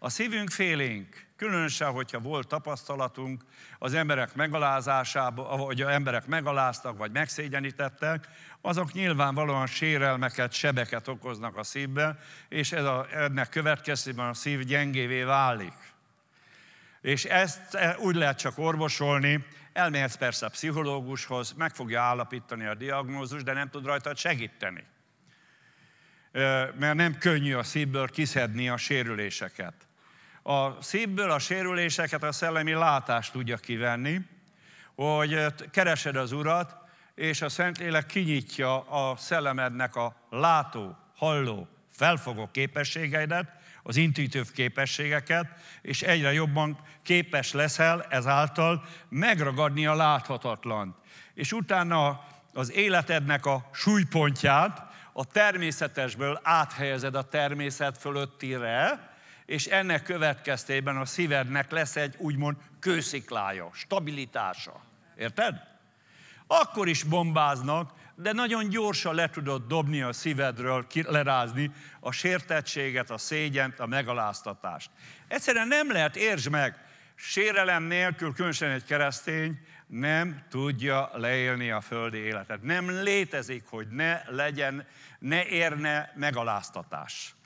A szívünk félénk, különösen, hogyha volt tapasztalatunk az emberek megalázásába, vagy emberek megaláztak, vagy megszégyenítettek, azok nyilvánvalóan sérelmeket, sebeket okoznak a szívbe, és ez a, ennek következtében a szív gyengévé válik. És ezt e, úgy lehet csak orvosolni, elmehetsz persze a pszichológushoz, meg fogja állapítani a diagnózus, de nem tud rajta segíteni. Mert nem könnyű a szívből kiszedni a sérüléseket a szívből a sérüléseket a szellemi látást tudja kivenni, hogy keresed az Urat, és a Szentlélek kinyitja a szellemednek a látó, halló, felfogó képességeidet, az intuitív képességeket, és egyre jobban képes leszel ezáltal megragadni a láthatatlant. És utána az életednek a súlypontját a természetesből áthelyezed a természet fölöttire, és ennek következtében a szívednek lesz egy úgymond kősziklája, stabilitása. Érted? Akkor is bombáznak, de nagyon gyorsan le tudod dobni a szívedről, lerázni a sértettséget, a szégyent, a megaláztatást. Egyszerűen nem lehet, értsd meg, sérelem nélkül, különösen egy keresztény, nem tudja leélni a földi életet. Nem létezik, hogy ne legyen, ne érne megaláztatás.